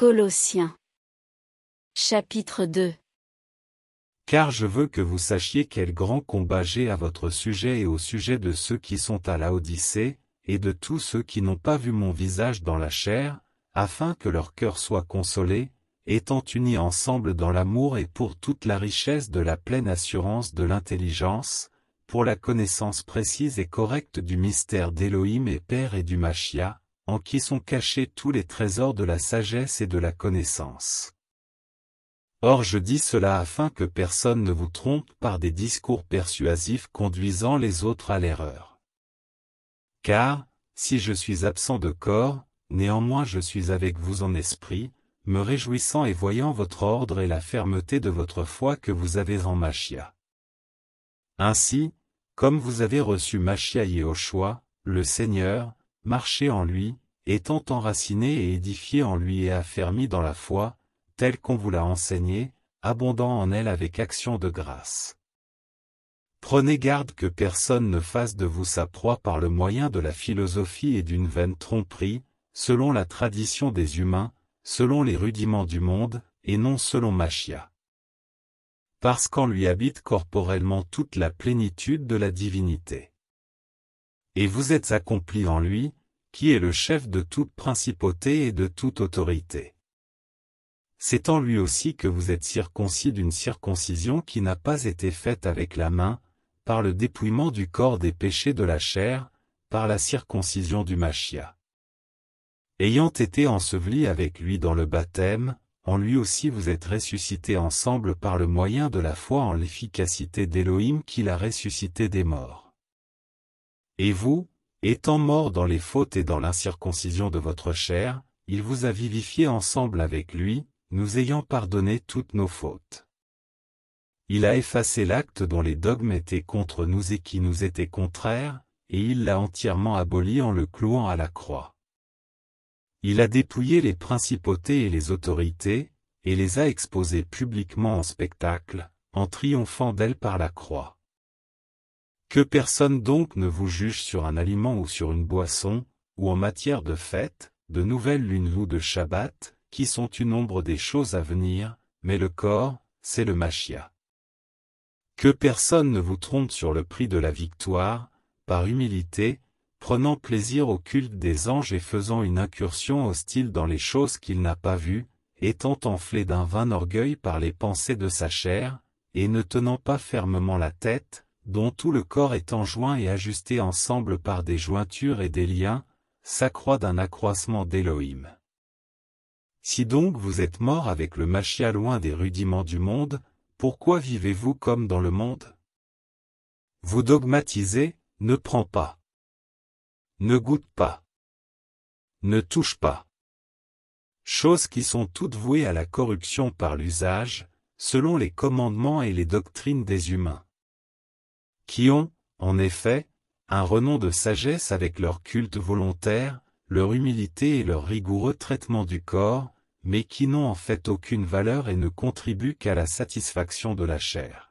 Colossiens chapitre 2 Car je veux que vous sachiez quel grand combat j'ai à votre sujet et au sujet de ceux qui sont à la Odyssée, et de tous ceux qui n'ont pas vu mon visage dans la chair, afin que leur cœur soit consolé, étant unis ensemble dans l'amour et pour toute la richesse de la pleine assurance de l'intelligence, pour la connaissance précise et correcte du mystère d'Élohim et Père et du Machia, en qui sont cachés tous les trésors de la sagesse et de la connaissance. Or je dis cela afin que personne ne vous trompe par des discours persuasifs conduisant les autres à l'erreur. Car, si je suis absent de corps, néanmoins je suis avec vous en esprit, me réjouissant et voyant votre ordre et la fermeté de votre foi que vous avez en Machia. Ainsi, comme vous avez reçu Machia et le Seigneur, marchez en lui, étant enraciné et édifié en lui et affermi dans la foi, telle qu'on vous l'a enseigné, abondant en elle avec action de grâce. Prenez garde que personne ne fasse de vous sa proie par le moyen de la philosophie et d'une vaine tromperie, selon la tradition des humains, selon les rudiments du monde, et non selon Machia. Parce qu'en lui habite corporellement toute la plénitude de la divinité. Et vous êtes accomplis en lui, qui est le chef de toute principauté et de toute autorité. C'est en lui aussi que vous êtes circoncis d'une circoncision qui n'a pas été faite avec la main, par le dépouillement du corps des péchés de la chair, par la circoncision du machia. Ayant été enseveli avec lui dans le baptême, en lui aussi vous êtes ressuscités ensemble par le moyen de la foi en l'efficacité d'Élohim qui l'a ressuscité des morts. Et vous, Étant mort dans les fautes et dans l'incirconcision de votre chair, il vous a vivifié ensemble avec lui, nous ayant pardonné toutes nos fautes. Il a effacé l'acte dont les dogmes étaient contre nous et qui nous étaient contraires, et il l'a entièrement aboli en le clouant à la croix. Il a dépouillé les principautés et les autorités, et les a exposées publiquement en spectacle, en triomphant d'elles par la croix. Que personne donc ne vous juge sur un aliment ou sur une boisson, ou en matière de fête, de nouvelles lunes ou de Shabbat, qui sont une ombre des choses à venir, mais le corps, c'est le Machia. Que personne ne vous trompe sur le prix de la victoire, par humilité, prenant plaisir au culte des anges et faisant une incursion hostile dans les choses qu'il n'a pas vues, étant enflé d'un vain orgueil par les pensées de sa chair, et ne tenant pas fermement la tête, dont tout le corps est enjoint et ajusté ensemble par des jointures et des liens, s'accroît d'un accroissement d'Élohim. Si donc vous êtes mort avec le machia loin des rudiments du monde, pourquoi vivez-vous comme dans le monde Vous dogmatisez, ne prends pas. Ne goûte pas. Ne touche pas. Choses qui sont toutes vouées à la corruption par l'usage, selon les commandements et les doctrines des humains qui ont, en effet, un renom de sagesse avec leur culte volontaire, leur humilité et leur rigoureux traitement du corps, mais qui n'ont en fait aucune valeur et ne contribuent qu'à la satisfaction de la chair.